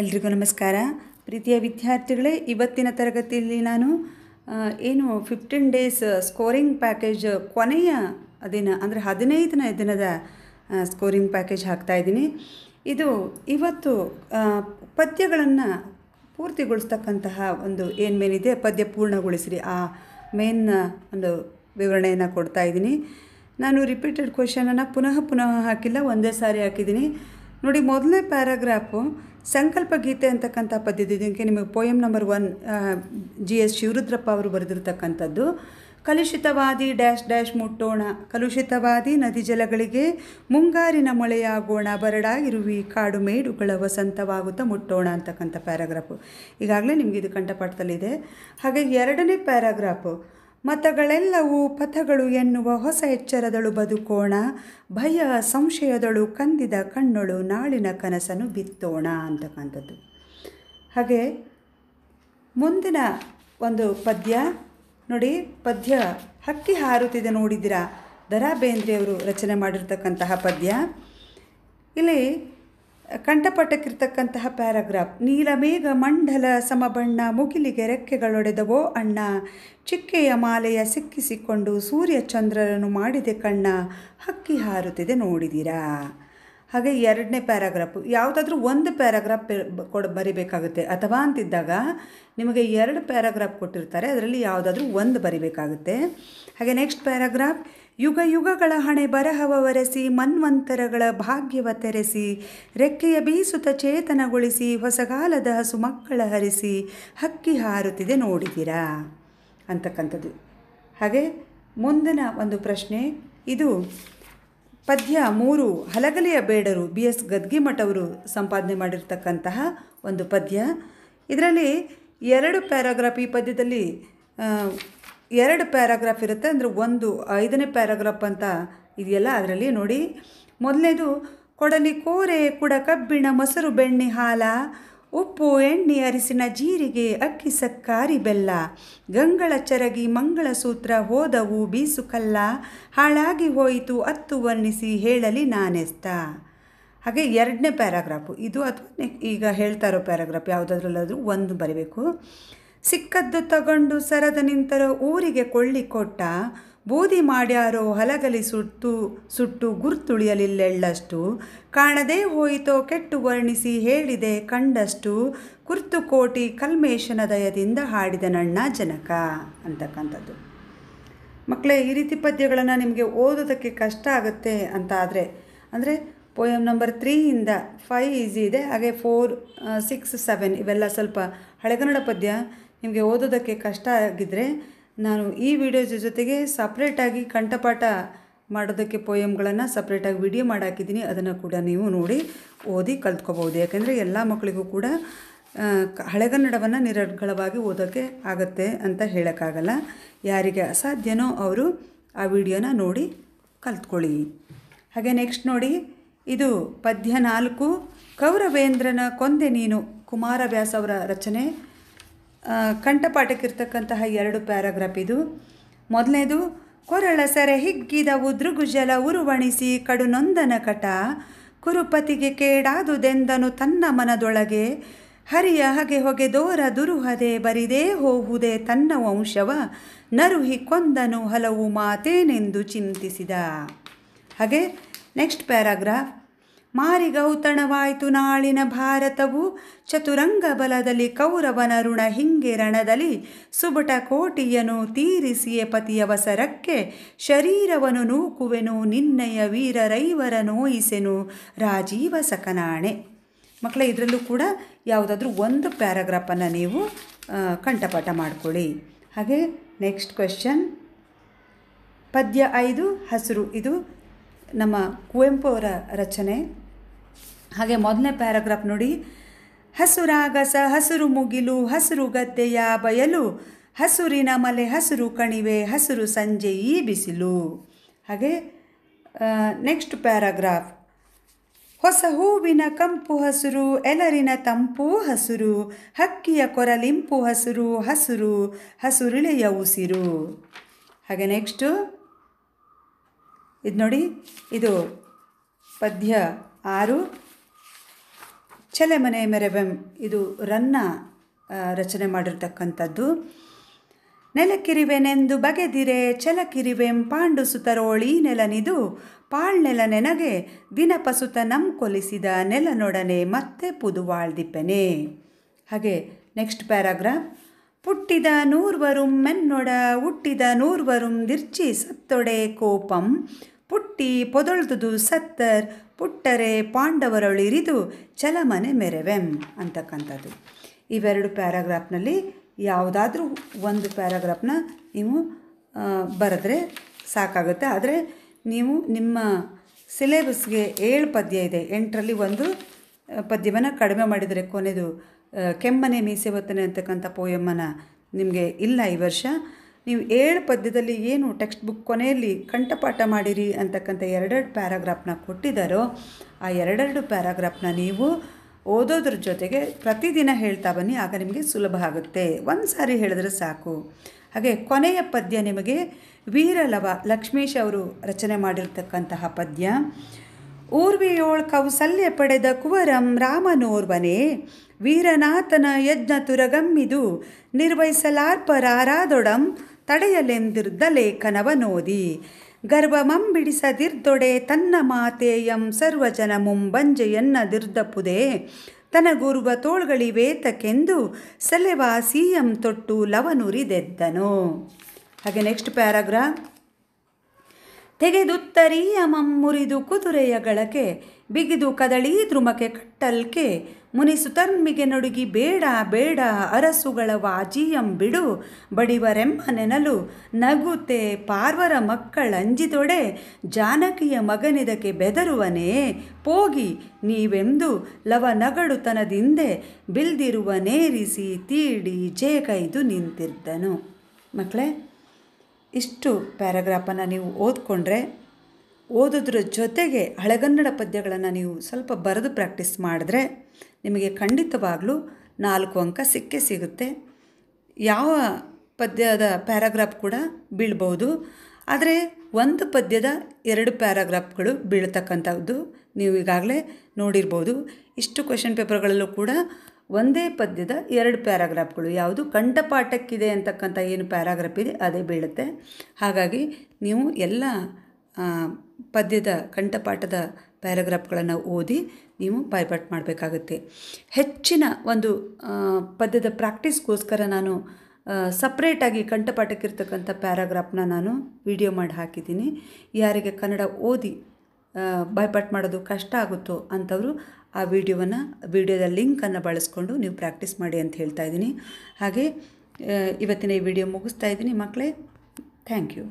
ಎಲ್ರಿಗೂ ನಮಸ್ಕಾರ ಪ್ರೀತಿಯ ವಿದ್ಯಾರ್ಥಿಗಳೇ ಇವತ್ತಿನ ತರಗತಿಯಲ್ಲಿ ನಾನು ಏನು ಫಿಫ್ಟೀನ್ ಡೇಸ್ ಸ್ಕೋರಿಂಗ್ ಪ್ಯಾಕೇಜ್ ಕೊನೆಯ ದಿನ ಅಂದರೆ ಹದಿನೈದನೇ ದಿನದ ಸ್ಕೋರಿಂಗ್ ಪ್ಯಾಕೇಜ್ ಇದ್ದೀನಿ ಇದು ಇವತ್ತು ಪದ್ಯಗಳನ್ನು ಪೂರ್ತಿಗೊಳಿಸ್ತಕ್ಕಂತಹ ಒಂದು ಏನು ಮೇನಿದೆ ಪದ್ಯ ಪೂರ್ಣಗೊಳಿಸಿರಿ ಆ ಮೇನ್ ಒಂದು ವಿವರಣೆಯನ್ನು ಕೊಡ್ತಾ ಇದ್ದೀನಿ ನಾನು ರಿಪೀಟೆಡ್ ಕ್ವಶನನ್ನು ಪುನಃ ಪುನಃ ಹಾಕಿಲ್ಲ ಒಂದೇ ಸಾರಿ ಹಾಕಿದ್ದೀನಿ ನೋಡಿ ಮೊದಲನೇ ಪ್ಯಾರಾಗ್ರಾಫು ಸಂಕಲ್ಪ ಗೀತೆ ಅಂತಕ್ಕಂಥ ಇದಕ್ಕೆ ನಿಮಗೆ poem number one G S Shivarudrappa ಅವರು ಬರೆದಿರ್ತಕ್ಕಂಥದ್ದು ಕಲುಷಿತವಾದಿ ಡ್ಯಾಶ್ ಡ್ಯಾಶ್ ಮುಟ್ಟೋಣ ಕಲುಷಿತವಾದಿ ನದಿ ಜಲಗಳಿಗೆ ಮುಂಗಾರಿನ ಮಳೆಯಾಗೋಣ ಬರಡಾಗಿರುವಿ ಕಾಡು ಮೇಡುಗಳ ವಸಂತವಾಗುತ್ತಾ ಮುಟ್ಟೋಣ ಅಂತಕ್ಕಂಥ ಪ್ಯಾರಾಗ್ರಾಫು ಈಗಾಗಲೇ ನಿಮಗೆ ಇದು ಕಂಠಪಾಠದಲ್ಲಿದೆ ಹಾಗೆ ಎರಡನೇ ಪ್ಯಾರಾಗ್ರಾಫು ಮತಗಳೆಲ್ಲವೂ ಪಥಗಳು ಎನ್ನುವ ಹೊಸ ಎಚ್ಚರದಳು ಬದುಕೋಣ ಭಯ ಸಂಶಯದಳು ಕಂದಿದ ಕಣ್ಣೊಳು ನಾಳಿನ ಕನಸನ್ನು ಬಿತ್ತೋಣ ಅಂತಕ್ಕಂಥದ್ದು ಹಾಗೆ ಮುಂದಿನ ಒಂದು ಪದ್ಯ ನೋಡಿ ಪದ್ಯ ಹಕ್ಕಿ ಹಾರುತ್ತಿದೆ ನೋಡಿದಿರ ದರಾ ಬೇಂದ್ರೆಯವರು ರಚನೆ ಮಾಡಿರ್ತಕ್ಕಂತಹ ಪದ್ಯ ಇಲ್ಲಿ ಕಂಠಪಟಕ್ಕಿರ್ತಕ್ಕಂತಹ ಪ್ಯಾರಾಗ್ರಾಫ್ ನೀಲ ನೀಲಮೇಘ ಮಂಡಲ ಸಮಬಣ್ಣ ಮುಗಿಲಿಗೆ ರೆಕ್ಕೆಗಳೊಡೆದವೋ ಅಣ್ಣ ಚಿಕ್ಕೆಯ ಮಾಲೆಯ ಸಿಕ್ಕಿಸಿಕೊಂಡು ಚಂದ್ರರನ್ನು ಮಾಡಿದೆ ಕಣ್ಣ ಹಕ್ಕಿ ಹಾರುತ್ತಿದೆ ನೋಡಿದಿರಾ ಹಾಗೆ ಎರಡನೇ ಪ್ಯಾರಾಗ್ರಾಫ್ ಯಾವುದಾದ್ರೂ ಒಂದು ಪ್ಯಾರಾಗ್ರಾಫ್ ಕೊಡ ಬರಿಬೇಕಾಗುತ್ತೆ ಅಥವಾ ಅಂತಿದ್ದಾಗ ನಿಮಗೆ ಎರಡು ಪ್ಯಾರಾಗ್ರಾಫ್ ಕೊಟ್ಟಿರ್ತಾರೆ ಅದರಲ್ಲಿ ಯಾವುದಾದ್ರೂ ಒಂದು ಬರಿಬೇಕಾಗುತ್ತೆ ಹಾಗೆ ನೆಕ್ಸ್ಟ್ ಪ್ಯಾರಾಗ್ರಾಫ್ ಯುಗ ಯುಗಗಳ ಹಣೆ ಬರಹವ ಒರೆಸಿ ಮನ್ವಂತರಗಳ ಭಾಗ್ಯವ ತೆರೆಸಿ ರೆಕ್ಕೆಯ ಬೀಸುತ ಚೇತನಗೊಳಿಸಿ ಹೊಸಗಾಲದ ಹಸು ಮಕ್ಕಳ ಹರಿಸಿ ಹಕ್ಕಿ ಹಾರುತ್ತಿದೆ ನೋಡಿದಿರಾ ಅಂತಕ್ಕಂಥದ್ದು ಹಾಗೆ ಮುಂದಿನ ಒಂದು ಪ್ರಶ್ನೆ ಇದು ಪದ್ಯ ಮೂರು ಹಲಗಲೆಯ ಬೇಡರು ಬಿ ಎಸ್ ಗದ್ಗಿಮಠವರು ಸಂಪಾದನೆ ಮಾಡಿರ್ತಕ್ಕಂತಹ ಒಂದು ಪದ್ಯ ಇದರಲ್ಲಿ ಎರಡು ಪ್ಯಾರಾಗ್ರಾಫ್ ಈ ಪದ್ಯದಲ್ಲಿ ಎರಡು ಪ್ಯಾರಾಗ್ರಾಫ್ ಇರುತ್ತೆ ಅಂದರೆ ಒಂದು ಐದನೇ ಪ್ಯಾರಾಗ್ರಾಫ್ ಅಂತ ಇದೆಯಲ್ಲ ಅದರಲ್ಲಿ ನೋಡಿ ಮೊದಲನೇದು ಕೊಡಲಿ ಕೋರೆ ಕೂಡ ಕಬ್ಬಿಣ ಮೊಸರು ಬೆಣ್ಣೆ ಹಾಲ ಉಪ್ಪು ಎಣ್ಣೆ ಅರಿಸಿನ ಜೀರಿಗೆ ಅಕ್ಕಿ ಸಕ್ಕಾರಿ ಬೆಲ್ಲ ಗಂಗಳ ಚರಗಿ ಮಂಗಳಸೂತ್ರ ಹೋದವು ಬೀಸುಕಲ್ಲ ಹಾಳಾಗಿ ಹೋಯಿತು ಅತ್ತು ವರ್ಣಿಸಿ ಹೇಳಲಿ ನಾನೆಸ್ತ ಹಾಗೆ ಎರಡನೇ ಪ್ಯಾರಾಗ್ರಾಫು ಇದು ಅಥವಾ ಈಗ ಹೇಳ್ತಾ ಇರೋ ಪ್ಯಾರಾಗ್ರಾಫ್ ಯಾವುದಾದ್ರಲ್ಲಾದರೂ ಒಂದು ಬರಬೇಕು ಸಿಕ್ಕದ್ದು ತಗೊಂಡು ಸರದ ನಿಂತರ ಊರಿಗೆ ಕೊಳ್ಳಿ ಕೊಟ್ಟ ಬೂದಿ ಮಾಡ್ಯಾರೋ ಹಲಗಲಿ ಸುಟ್ಟು ಸುಟ್ಟು ಗುರ್ತುಳಿಯಲಿಲ್ಲೆಳ್ಳಷ್ಟು ಕಾಣದೇ ಹೋಯಿತೋ ಕೆಟ್ಟು ವರ್ಣಿಸಿ ಹೇಳಿದೆ ಕಂಡಷ್ಟು ಕುರ್ತು ಕೋಟಿ ಕಲ್ಮೇಶನ ದಯದಿಂದ ಹಾಡಿದ ನಣ್ಣ ಜನಕ ಅಂತಕ್ಕಂಥದ್ದು ಮಕ್ಕಳೇ ಈ ರೀತಿ ಪದ್ಯಗಳನ್ನು ನಿಮಗೆ ಓದೋದಕ್ಕೆ ಕಷ್ಟ ಆಗುತ್ತೆ ಅಂತ ಆದರೆ ಅಂದರೆ ಪೋಯಮ್ ನಂಬರ್ ತ್ರೀಯಿಂದ ಫೈವ್ ಈಸಿ ಇದೆ ಹಾಗೆ ಫೋರ್ ಸಿಕ್ಸ್ ಸೆವೆನ್ ಇವೆಲ್ಲ ಸ್ವಲ್ಪ ಹಳೆಗನ್ನಡ ಪದ್ಯ ನಿಮಗೆ ಓದೋದಕ್ಕೆ ಕಷ್ಟ ಆಗಿದ್ದರೆ ನಾನು ಈ ವಿಡಿಯೋ ಜೊತೆಗೆ ಸಪ್ರೇಟಾಗಿ ಕಂಠಪಾಠ ಮಾಡೋದಕ್ಕೆ ಪೋಯಮ್ಗಳನ್ನು ಸಪ್ರೇಟಾಗಿ ವಿಡಿಯೋ ಮಾಡಾಕಿದ್ದೀನಿ ಅದನ್ನು ಕೂಡ ನೀವು ನೋಡಿ ಓದಿ ಕಲ್ತ್ಕೋಬೋದು ಯಾಕೆಂದರೆ ಎಲ್ಲ ಮಕ್ಕಳಿಗೂ ಕೂಡ ಹಳೆಗನ್ನಡವನ್ನು ನಿರರ್ಗಳವಾಗಿ ಓದೋಕ್ಕೆ ಆಗುತ್ತೆ ಅಂತ ಹೇಳೋಕ್ಕಾಗಲ್ಲ ಯಾರಿಗೆ ಅಸಾಧ್ಯನೋ ಅವರು ಆ ವಿಡಿಯೋನ ನೋಡಿ ಕಲ್ತ್ಕೊಳ್ಳಿ ಹಾಗೆ ನೆಕ್ಸ್ಟ್ ನೋಡಿ ಇದು ಪದ್ಯ ನಾಲ್ಕು ಕೌರವೇಂದ್ರನ ಕೊಂದೆ ನೀನು ಕುಮಾರವ್ಯಾಸ ಅವರ ರಚನೆ ಕಂಠಪಾಠಕ್ಕಿರ್ತಕ್ಕಂತಹ ಎರಡು ಪ್ಯಾರಾಗ್ರಾಫ್ ಇದು ಮೊದಲನೇದು ಕೊರಳ ಸೆರೆ ಹಿಗ್ಗಿದ ಉದ್ರುಗುಜಲ ಉರುವಣಿಸಿ ಕಡುನೊಂದನ ಕಟ ಕುರುಪತಿಗೆ ಕೇಡಾದುದೆಂದನು ತನ್ನ ಮನದೊಳಗೆ ಹರಿಯ ಹಗೆ ಹೊಗೆ ದೋರ ದುರುಹದೆ ಬರಿದೇ ಹೋಗುವುದೇ ತನ್ನ ವಂಶವ ನರುಹಿ ಕೊಂದನು ಹಲವು ಮಾತೇನೆಂದು ಚಿಂತಿಸಿದ ಹಾಗೆ ನೆಕ್ಸ್ಟ್ ಪ್ಯಾರಾಗ್ರಾಫ್ ಮಾರಿಗೌತಣವಾಯಿತು ನಾಳಿನ ಭಾರತವು ಚತುರಂಗ ಬಲದಲ್ಲಿ ಕೌರವನ ಋಣ ಹಿಂಗೆ ರಣದಲ್ಲಿ ಸುಬಟ ಕೋಟಿಯನು ತೀರಿಸಿಯೇ ಪತಿಯವಸರಕ್ಕೆ ಶರೀರವನು ನೂಕುವೆನು ನಿನ್ನಯ ರೈವರ ನೋಯಿಸೆನು ರಾಜೀವ ಸಕನಾಣೆ ಮಕ್ಕಳ ಇದರಲ್ಲೂ ಕೂಡ ಯಾವುದಾದ್ರೂ ಒಂದು ಪ್ಯಾರಾಗ್ರಾಫನ್ನು ನೀವು ಕಂಠಪಾಠ ಮಾಡಿಕೊಳ್ಳಿ ಹಾಗೆ ನೆಕ್ಸ್ಟ್ ಕ್ವೆಶ್ಚನ್ ಪದ್ಯ ಐದು ಹಸಿರು ಇದು ನಮ್ಮ ಕುವೆಂಪು ಅವರ ರಚನೆ ಹಾಗೆ ಮೊದಲನೇ ಪ್ಯಾರಾಗ್ರಾಫ್ ನೋಡಿ ಹಸುರಾಗಸ ಹಸಿರು ಮುಗಿಲು ಹಸಿರು ಗದ್ದೆಯ ಬಯಲು ಹಸುರಿನ ಮಲೆ ಹಸಿರು ಕಣಿವೆ ಹಸಿರು ಸಂಜೆ ಈ ಬಿಸಿಲು ಹಾಗೆ ನೆಕ್ಸ್ಟ್ ಪ್ಯಾರಾಗ್ರಾಫ್ ಹೊಸ ಹೂವಿನ ಕಂಪು ಹಸಿರು ಎಲರಿನ ತಂಪು ಹಸಿರು ಹಕ್ಕಿಯ ಕೊರಲಿಂಪು ಹಸಿರು ಹಸಿರು ಹಸುರಿಳೆಯ ಉಸಿರು ಹಾಗೆ ನೆಕ್ಸ್ಟು ಇದು ನೋಡಿ ಇದು ಪದ್ಯ ಆರು ಮನೆ ಮೆರವೆಂ ಇದು ರನ್ನ ರಚನೆ ಮಾಡಿರ್ತಕ್ಕಂಥದ್ದು ನೆಲಕಿರಿವೆನೆಂದು ಬಗೆದಿರೆ ಚಲಕಿರಿವೆಂ ಪಾಂಡು ಸುತರೋಳಿ ನೆಲನಿದು ಪಾಳ್ನೆಲ ನೆನಗೆ ದಿನಪಸುತ ನಂ ಕೊಲಿಸಿದ ನೆಲನೊಡನೆ ಮತ್ತೆ ಪುದುವಾಳ್ದಿಪ್ಪನೆ ಹಾಗೆ ನೆಕ್ಸ್ಟ್ ಪ್ಯಾರಾಗ್ರಾಫ್ ಪುಟ್ಟಿದ ನೂರ್ವರುಂ ಮೆನ್ನೊಡ ಹುಟ್ಟಿದ ನೂರ್ವರುಂ ದಿರ್ಚಿ ಸತ್ತೊಡೆ ಕೋಪಂ ಪುಟ್ಟಿ ಪೊದೊಳ್ದುದು ಸತ್ತರ್ ಪುಟ್ಟರೆ ಪಾಂಡವರೊಳಿರಿದು ಚಲಮನೆ ಮೆರೆವೆಂ ಅಂತಕ್ಕಂಥದ್ದು ಇವೆರಡು ಪ್ಯಾರಾಗ್ರಾಫ್ನಲ್ಲಿ ಯಾವುದಾದ್ರೂ ಒಂದು ಪ್ಯಾರಾಗ್ರಾಫ್ನ ನೀವು ಬರೆದ್ರೆ ಸಾಕಾಗುತ್ತೆ ಆದರೆ ನೀವು ನಿಮ್ಮ ಸಿಲೆಬಸ್ಗೆ ಏಳು ಪದ್ಯ ಇದೆ ಎಂಟರಲ್ಲಿ ಒಂದು ಪದ್ಯವನ್ನು ಕಡಿಮೆ ಮಾಡಿದರೆ ಕೊನೆಯದು ಕೆಮ್ಮನೆ ಮೀಸೆ ಒತ್ತನೆ ಅಂತಕ್ಕಂಥ ಪೋಯಮ್ಮನ ನಿಮಗೆ ಇಲ್ಲ ಈ ವರ್ಷ ನೀವು ಏಳು ಪದ್ಯದಲ್ಲಿ ಏನು ಟೆಕ್ಸ್ಟ್ ಬುಕ್ ಕೊನೆಯಲ್ಲಿ ಕಂಠಪಾಠ ಮಾಡಿರಿ ಅಂತಕ್ಕಂಥ ಎರಡೆರಡು ಪ್ಯಾರಾಗ್ರಾಫ್ನ ಕೊಟ್ಟಿದ್ದಾರೋ ಆ ಎರಡೆರಡು ಪ್ಯಾರಾಗ್ರಾಫ್ನ ನೀವು ಓದೋದ್ರ ಜೊತೆಗೆ ಪ್ರತಿದಿನ ಹೇಳ್ತಾ ಬನ್ನಿ ಆಗ ನಿಮಗೆ ಸುಲಭ ಆಗುತ್ತೆ ಒಂದು ಸಾರಿ ಹೇಳಿದ್ರೆ ಸಾಕು ಹಾಗೆ ಕೊನೆಯ ಪದ್ಯ ನಿಮಗೆ ವೀರಲವ ಲಕ್ಷ್ಮೀಶ್ ಅವರು ರಚನೆ ಮಾಡಿರ್ತಕ್ಕಂತಹ ಪದ್ಯ ಊರ್ವಿಯೋಳ್ ಕೌಸಲ್ಯ ಪಡೆದ ಕುವರಂ ರಾಮನೋರ್ವನೇ ವೀರನಾಥನ ಯಜ್ಞ ತುರಗಮ್ಮಿದು ನಿರ್ವಹಿಸಲಾರ್ಪರಾರಾದೊಡಂ ತಡೆಯಲೆಂದಿರ್ದ ಲೇಖನವನೋದಿ ಗರ್ವಮಂಬಿಡಿಸದಿರ್ದೊಡೆ ತನ್ನ ಮಾತೇಯಂ ಸರ್ವಜನ ಗುರುವ ತನಗುರುವ ತೋಳ್ಗಳಿವೇತಕೆಂದು ಸೆಲೆವಾ ಸೀಯಂ ತೊಟ್ಟು ಲವನುರಿದೆದ್ದನು ಹಾಗೆ ನೆಕ್ಸ್ಟ್ ಪ್ಯಾರಾಗ್ರಾಫ್ ತೆಗೆದುತ್ತರೀಯ ಮಮ್ಮುರಿದು ಕುದುರೆಯ ಗಳಕೆ ಬಿಗಿದು ಕದಳಿ ಧ್ರುಮಕ್ಕೆ ಕಟ್ಟಲ್ಕೆ ಮುನಿಸು ತನ್ಮಿಗೆ ನುಡುಗಿ ಬೇಡ ಬೇಡ ಅರಸುಗಳ ವಾಜಿಯಂ ಬಿಡು ಬಡಿವರೆಂಬ ನೆನಲು ನಗುತೆ ಪಾರ್ವರ ಮಕ್ಕಳಂಜಿತೊಡೆ ಜಾನಕಿಯ ಮಗನಿದಕ್ಕೆ ಬೆದರುವನೇ ಪೋಗಿ ನೀವೆಂದು ಲವ ನಗಡುತನದಿಂದೆ ಬಿಲ್ದಿರುವ ನೇರಿಸಿ ತೀಡಿ ಜೇಗೈದು ನಿಂತಿದ್ದನು ಮಕ್ಕಳೇ ಇಷ್ಟು ಪ್ಯಾರಾಗ್ರಾಫನ್ನು ನೀವು ಓದ್ಕೊಂಡ್ರೆ ಓದೋದ್ರ ಜೊತೆಗೆ ಹಳೆಗನ್ನಡ ಪದ್ಯಗಳನ್ನು ನೀವು ಸ್ವಲ್ಪ ಬರೆದು ಪ್ರಾಕ್ಟೀಸ್ ಮಾಡಿದ್ರೆ ನಿಮಗೆ ಖಂಡಿತವಾಗಲೂ ನಾಲ್ಕು ಅಂಕ ಸಿಕ್ಕೇ ಸಿಗುತ್ತೆ ಯಾವ ಪದ್ಯದ ಪ್ಯಾರಾಗ್ರಾಫ್ ಕೂಡ ಬೀಳ್ಬೋದು ಆದರೆ ಒಂದು ಪದ್ಯದ ಎರಡು ಪ್ಯಾರಾಗ್ರಾಫ್ಗಳು ಬೀಳ್ತಕ್ಕಂಥದ್ದು ನೀವು ಈಗಾಗಲೇ ನೋಡಿರ್ಬೋದು ಇಷ್ಟು ಕ್ವೆಶನ್ ಪೇಪರ್ಗಳಲ್ಲೂ ಕೂಡ ಒಂದೇ ಪದ್ಯದ ಎರಡು ಪ್ಯಾರಾಗ್ರಾಫ್ಗಳು ಯಾವುದು ಕಂಠಪಾಠಕ್ಕಿದೆ ಅಂತಕ್ಕಂಥ ಏನು ಪ್ಯಾರಾಗ್ರಾಫ್ ಇದೆ ಅದೇ ಬೀಳುತ್ತೆ ಹಾಗಾಗಿ ನೀವು ಎಲ್ಲ ಪದ್ಯದ ಕಂಠಪಾಠದ ಪ್ಯಾರಾಗ್ರಾಫ್ಗಳನ್ನು ಓದಿ ನೀವು ಬಾಯ್ಪಾಟ್ ಮಾಡಬೇಕಾಗುತ್ತೆ ಹೆಚ್ಚಿನ ಒಂದು ಪದ್ಯದ ಪ್ರಾಕ್ಟೀಸ್ಗೋಸ್ಕರ ನಾನು ಸಪ್ರೇಟಾಗಿ ಕಂಠಪಾಠಕ್ಕಿರ್ತಕ್ಕಂಥ ಪ್ಯಾರಾಗ್ರಾಫ್ನ ನಾನು ವಿಡಿಯೋ ಮಾಡಿ ಹಾಕಿದ್ದೀನಿ ಯಾರಿಗೆ ಕನ್ನಡ ಓದಿ ಬಾಯ್ಪಾಟ್ ಮಾಡೋದು ಕಷ್ಟ ಆಗುತ್ತೋ ಅಂಥವರು ಆ ವಿಡಿಯೋವನ್ನು ವಿಡಿಯೋದ ಲಿಂಕನ್ನು ಬಳಸ್ಕೊಂಡು ನೀವು ಪ್ರಾಕ್ಟೀಸ್ ಮಾಡಿ ಅಂತ ಹೇಳ್ತಾ ಇದ್ದೀನಿ ಹಾಗೆ ಇವತ್ತಿನ ಈ ವಿಡಿಯೋ ಮುಗಿಸ್ತಾ ಇದ್ದೀನಿ ಮಕ್ಕಳೇ ಥ್ಯಾಂಕ್ ಯು